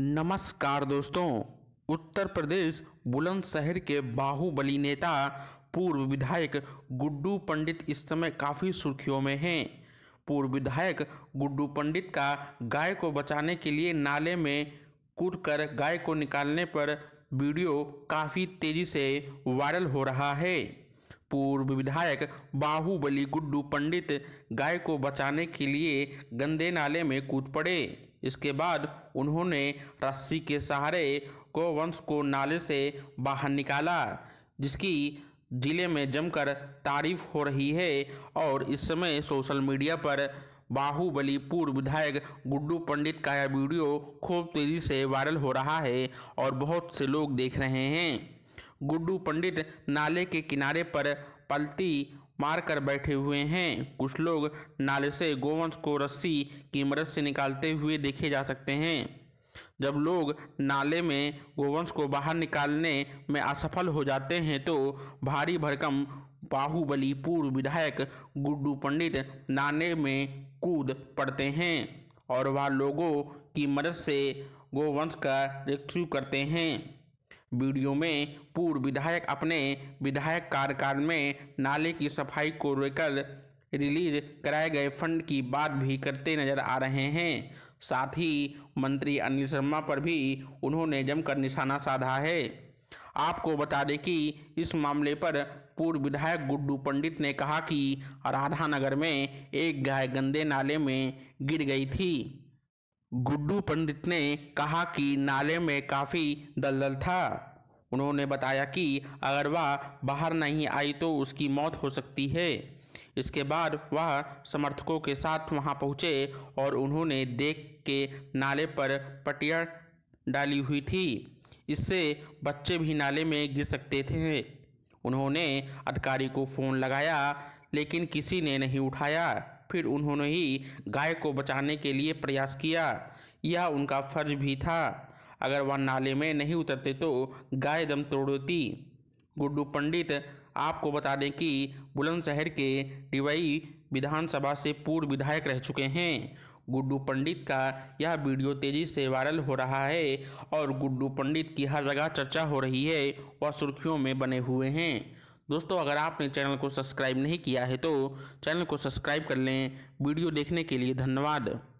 नमस्कार दोस्तों उत्तर प्रदेश बुलंदशहर के बाहुबली नेता पूर्व विधायक गुड्डू पंडित इस समय काफ़ी सुर्खियों में हैं पूर्व विधायक गुड्डू पंडित का गाय को बचाने के लिए नाले में कूद कर गाय को निकालने पर वीडियो काफ़ी तेज़ी से वायरल हो रहा है पूर्व विधायक बाहुबली गुड्डू पंडित गाय को बचाने के लिए गंदे नाले में कूद पड़े इसके बाद उन्होंने रस्सी के सहारे गोवंश को नाले से बाहर निकाला जिसकी जिले में जमकर तारीफ हो रही है और इस समय सोशल मीडिया पर बाहुबली पूर्व विधायक गुड्डू पंडित का यह वीडियो खूब तेज़ी से वायरल हो रहा है और बहुत से लोग देख रहे हैं गुड्डू पंडित नाले के किनारे पर पलती मार कर बैठे हुए हैं कुछ लोग नाले से गोवंश को रस्सी की मदद से निकालते हुए देखे जा सकते हैं जब लोग नाले में गोवंश को बाहर निकालने में असफल हो जाते हैं तो भारी भरकम बाहुबली पूर्व विधायक गुड्डू पंडित नाले में कूद पड़ते हैं और वह लोगों की मदद से गोवंश का रेस्क्यू करते हैं वीडियो में पूर्व विधायक अपने विधायक कार्यकाल में नाले की सफाई को लेकर रिलीज कराए गए फंड की बात भी करते नजर आ रहे हैं साथ ही मंत्री अनिल शर्मा पर भी उन्होंने जमकर निशाना साधा है आपको बता दें कि इस मामले पर पूर्व विधायक गुड्डू पंडित ने कहा कि राधानगर में एक गाय गंदे नाले में गिर गई थी गुड्डू पंडित ने कहा कि नाले में काफ़ी दलदल था उन्होंने बताया कि अगर वह बाहर नहीं आई तो उसकी मौत हो सकती है इसके बाद वह समर्थकों के साथ वहां पहुंचे और उन्होंने देख के नाले पर पटिया डाली हुई थी इससे बच्चे भी नाले में गिर सकते थे उन्होंने अधिकारी को फ़ोन लगाया लेकिन किसी ने नहीं उठाया फिर उन्होंने ही गाय को बचाने के लिए प्रयास किया यह उनका फर्ज भी था अगर वह नाले में नहीं उतरते तो गाय दम तोड़ देती गुड्डू पंडित आपको बता दें कि बुलंदशहर के डिवाई विधानसभा से पूर्व विधायक रह चुके हैं गुड्डू पंडित का यह वीडियो तेजी से वायरल हो रहा है और गुड्डू पंडित की हर जगह चर्चा हो रही है वह सुर्खियों में बने हुए हैं दोस्तों अगर आपने चैनल को सब्सक्राइब नहीं किया है तो चैनल को सब्सक्राइब कर लें वीडियो देखने के लिए धन्यवाद